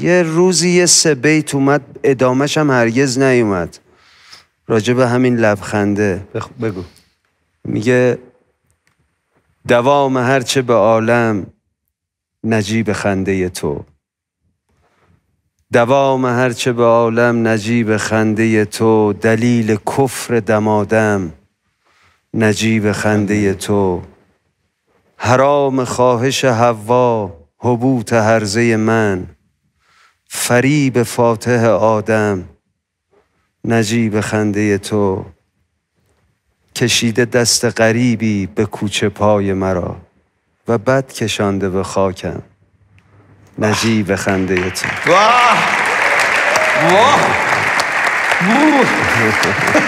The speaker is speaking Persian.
یه روزی یه سه بیت اومد ادامش هم هرگز نیومد راجع به همین لبخنده بگو میگه دوام هرچه به عالم نجیب خنده تو دوام هرچه به عالم نجیب خنده تو دلیل کفر دمادم نجیب خنده تو حرام خواهش هوا حبوط هرزه من فریب فاتح آدم نجیب خنده تو کشیده دست غریبی به کوچه پای مرا و بد کشانده به خاکم نجیب خنده تو واه واه